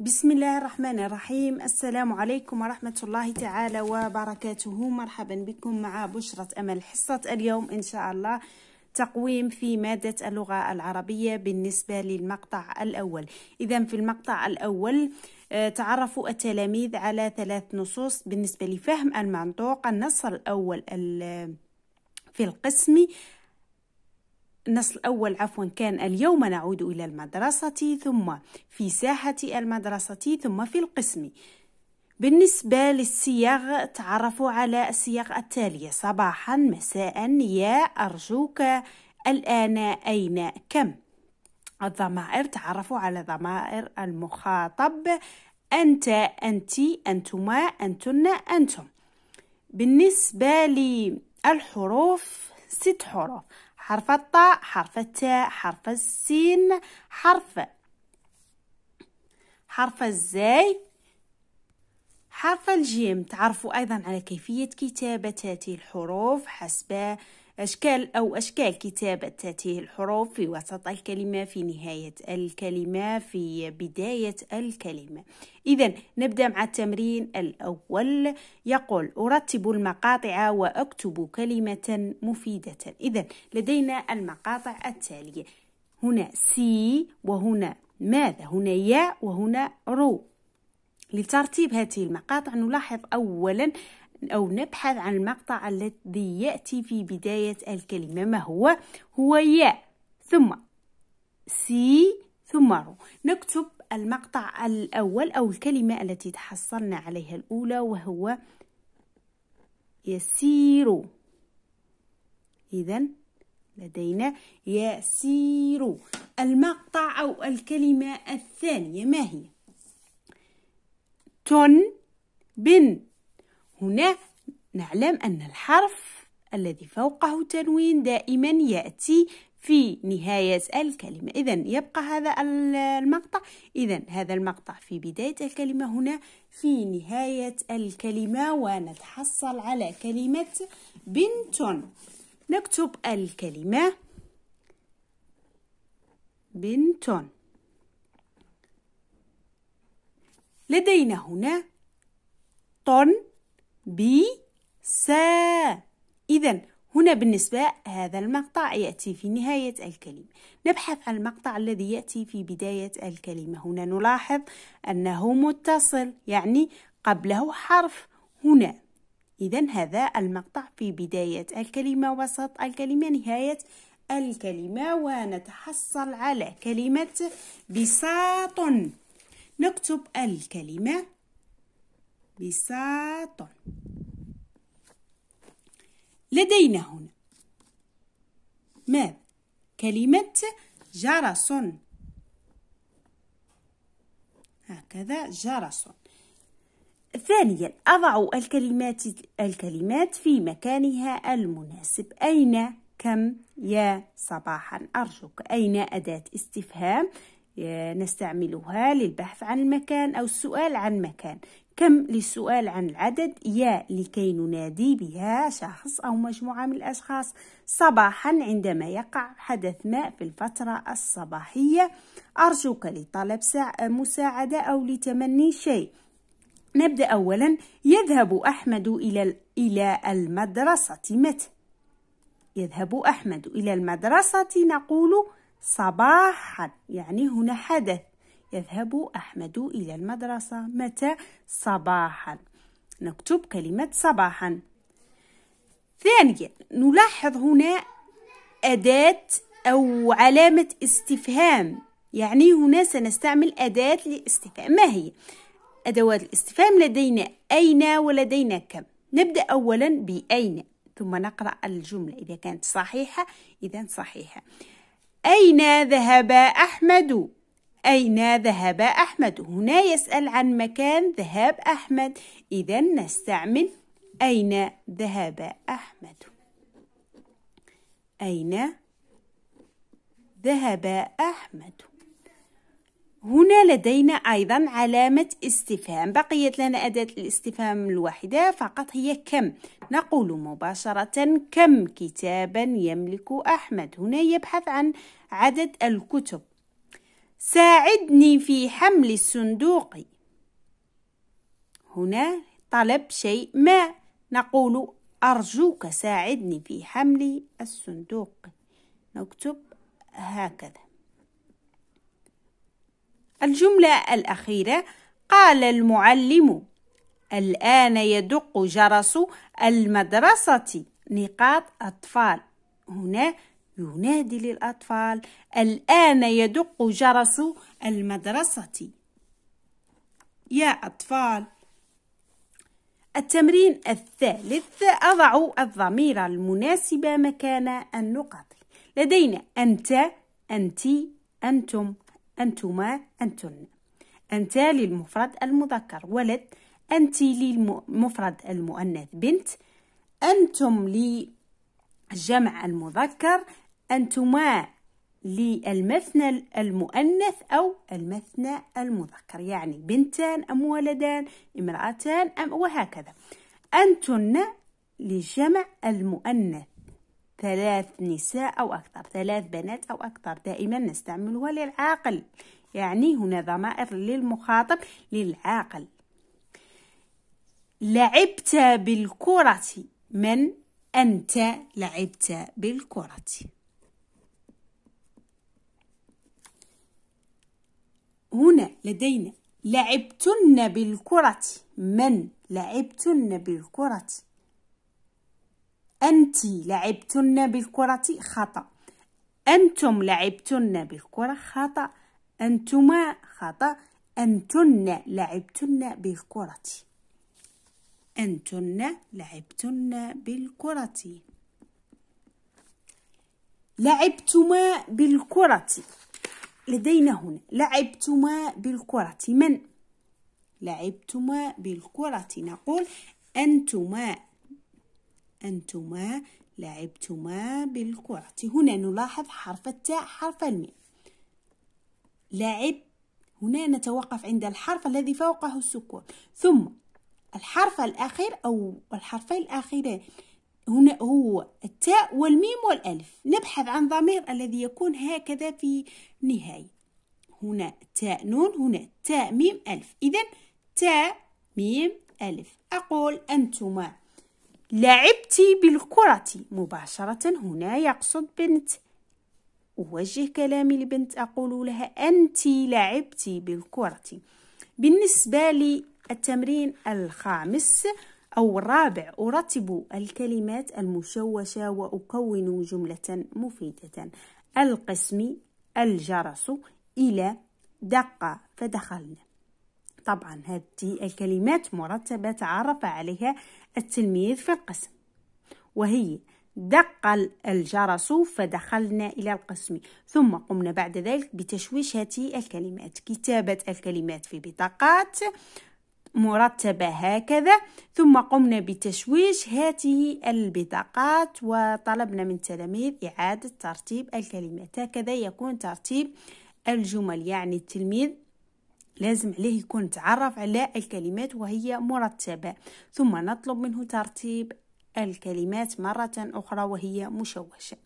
بسم الله الرحمن الرحيم السلام عليكم ورحمة الله تعالى وبركاته مرحبا بكم مع بشرة أمل حصة اليوم إن شاء الله تقويم في مادة اللغة العربية بالنسبة للمقطع الأول إذا في المقطع الأول تعرفوا التلاميذ على ثلاث نصوص بالنسبة لفهم المنطوق النص الأول في القسم النص الأول عفوا كان اليوم نعود إلى المدرسة ثم في ساحة المدرسة ثم في القسم بالنسبة للصياغ تعرفوا على الصياغ التالية صباحا مساء يا أرجوك الآن أين كم الضمائر تعرفوا على ضمائر المخاطب أنت أنت أنتما أنتن أنتم بالنسبة للحروف ست حروف حرف الطاء حرف التاء حرف السين حرف حرف الزاي حرف الجيم تعرفوا أيضا على كيفية كتابة هذه الحروف حسب أشكال أو أشكال كتابة هذه الحروف في وسط الكلمة في نهاية الكلمة في بداية الكلمة إذا نبدأ مع التمرين الأول يقول أرتب المقاطع وأكتب كلمة مفيدة إذا لدينا المقاطع التالية هنا سي وهنا ماذا هنا ياء وهنا رو لترتيب هذه المقاطع نلاحظ أولا أو نبحث عن المقطع الذي يأتي في بداية الكلمة ما هو هو ياء ثم سي ثم رو نكتب المقطع الأول أو الكلمة التي تحصلنا عليها الأولى وهو يسير إذن لدينا يسير المقطع أو الكلمة الثانية ما هي؟ تن بن هنا نعلم أن الحرف الذي فوقه تنوين دائما يأتي في نهاية الكلمة إذا يبقى هذا المقطع إذا هذا المقطع في بداية الكلمة هنا في نهاية الكلمة ونتحصل على كلمة بنت نكتب الكلمة بنت لدينا هنا طن بسا إذا هنا بالنسبة هذا المقطع يأتي في نهاية الكلمة نبحث عن المقطع الذي يأتي في بداية الكلمة هنا نلاحظ أنه متصل يعني قبله حرف هنا إذا هذا المقطع في بداية الكلمة وسط الكلمة نهاية الكلمة ونتحصل على كلمة بساط نكتب الكلمة بساط لدينا هنا ماذا كلمة جرس هكذا جرس ثانيا أضع الكلمات الكلمات في مكانها المناسب أين كم يا صباحا أرجوك أين أداة استفهام نستعملها للبحث عن المكان أو السؤال عن مكان كم للسؤال عن العدد يا لكي ننادي بها شخص أو مجموعة من الأشخاص صباحا عندما يقع حدث ما في الفترة الصباحية أرجوك لطلب مساعدة أو لتمني شيء نبدأ أولا يذهب أحمد إلى إلى المدرسة متى؟ يذهب أحمد إلى المدرسة نقول صباحا يعني هنا حدث يذهب أحمد إلى المدرسة متى صباحا نكتب كلمة صباحا ثانيا نلاحظ هنا أداة أو علامة استفهام يعني هنا سنستعمل أداة للاستفهام ما هي؟ أدوات الاستفهام لدينا أين ولدينا كم نبدأ أولا بأين ثم نقرأ الجملة إذا كانت صحيحة إذا صحيحة أين ذهب أحمد؟ أين ذهب أحمد؟ هنا يسأل عن مكان ذهاب أحمد إذا نستعمل أين ذهب أحمد؟ أين ذهب أحمد؟ هنا لدينا أيضا علامة استفهام بقيت لنا أداة الاستفهام الواحدة فقط هي كم نقول مباشرة كم كتابا يملك أحمد هنا يبحث عن عدد الكتب ساعدني في حمل الصندوق هنا طلب شيء ما نقول أرجوك ساعدني في حمل الصندوق نكتب هكذا الجملة الأخيرة قال المعلم الآن يدق جرس المدرسة نقاط أطفال هنا ينادي للأطفال الآن يدق جرس المدرسة يا أطفال التمرين الثالث أضع الضمير المناسب مكان النقط لدينا أنت أنت أنتم أنتما أنتن أنت للمفرد المذكر ولد أنت للمفرد المؤنث بنت أنتم للجمع المذكر أنتما للمثنى المؤنث أو المثنى المذكر يعني بنتان أم ولدان امرأتان أم وهكذا أنتن لجمع المؤنث ثلاث نساء أو أكثر ثلاث بنات أو أكثر دائما نستعملها للعاقل يعني هنا ضمائر للمخاطب للعاقل لعبت بالكرة من أنت لعبت بالكرة هنا لدينا لعبتن بالكرة من لعبتن بالكرة أنت لعبتن بالكرة خطأ أنتم لعبتن بالكرة خطأ أنتما خطأ أنتن لعبتن بالكرة أنتن لعبتن بالكرة لعبتما بالكرة لدينا هنا لعبتما بالكرة من لعبتما بالكرة نقول أنتما أنتما لعبتما بالكرة هنا نلاحظ حرف التاء حرف الميم لعب هنا نتوقف عند الحرف الذي فوقه السكون ثم الحرف الأخير أو الحرفين الأخيرين هنا هو التاء والميم والألف نبحث عن ضمير الذي يكون هكذا في نهاية هنا تاء نون هنا تاء ميم ألف إذا تاء ميم ألف أقول أنتما لعبت بالكرة مباشرة هنا يقصد بنت أوجه كلامي لبنت أقول لها أنت لعبت بالكرة بالنسبة للتمرين الخامس أو رابع أرتب الكلمات المشوشة وأكون جملة مفيدة القسم الجرس إلى دقة فدخلنا طبعا هذه الكلمات مرتبة تعرف عليها التلميذ في القسم وهي دق الجرس فدخلنا إلى القسم ثم قمنا بعد ذلك بتشويش هذه الكلمات كتابة الكلمات في بطاقات مرتبة هكذا ثم قمنا بتشويش هذه البطاقات وطلبنا من التلاميذ إعادة ترتيب الكلمات هكذا يكون ترتيب الجمل يعني التلميذ لازم عليه يكون تعرف على الكلمات وهي مرتبة ثم نطلب منه ترتيب الكلمات مرة أخرى وهي مشوشة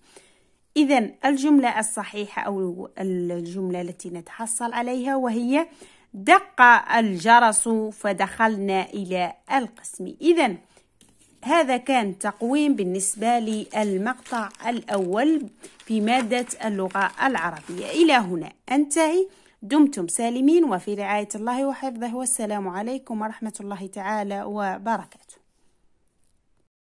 إذا الجملة الصحيحة أو الجملة التي نتحصل عليها وهي دق الجرس فدخلنا إلى القسم إذا هذا كان تقويم بالنسبة للمقطع الأول في مادة اللغة العربية إلى هنا أنتهي دمتم سالمين وفي رعاية الله وحفظه والسلام عليكم ورحمة الله تعالى وبركاته